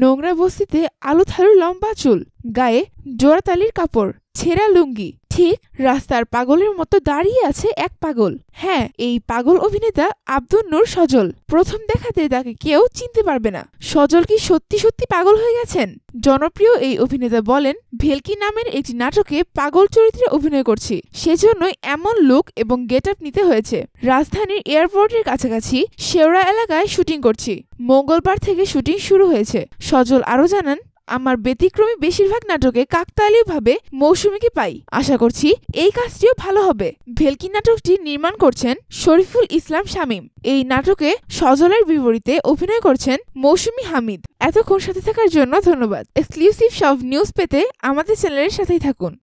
নোংরা বস্তিতে আলো থালুর লম্বা চুল গায়ে জোড়াতালির কাপড় ছেঁড়া লুঙ্গি ঠিক রাস্তার পাগলের মতো দাঁড়িয়ে আছে এক পাগল হ্যাঁ এই পাগল অভিনেতা আব্দুল নূর সজল প্রথম দেখাতে তাকে কেউ চিনতে পারবে না সজল কি সত্যি সত্যি পাগল হয়ে গেছেন জনপ্রিয় এই অভিনেতা বলেন ভেলকি নামের একটি নাটকে পাগল চরিত্রে অভিনয় করছি সেজন্যই এমন লুক এবং গেট আপ নিতে হয়েছে রাজধানীর এয়ারপোর্টের কাছাকাছি শেওড়া এলাকায় শুটিং করছি মঙ্গলবার থেকে শুটিং শুরু হয়েছে সজল আরও জানান আমার ব্যতিক্রমী বেশিরভাগ নাটকে কাকতালীয়ভাবে মৌসুমীকে পাই আশা করছি এই কাজটিও ভালো হবে ভেলকি নাটকটি নির্মাণ করছেন শরীফুল ইসলাম শামীম এই নাটকে সজলের বিপরীতে অভিনয় করছেন মৌসুমি হামিদ এতক্ষণ সাথে থাকার জন্য ধন্যবাদ এক্সক্লুসিভ সব নিউজ পেতে আমাদের চ্যানেলের সাথেই থাকুন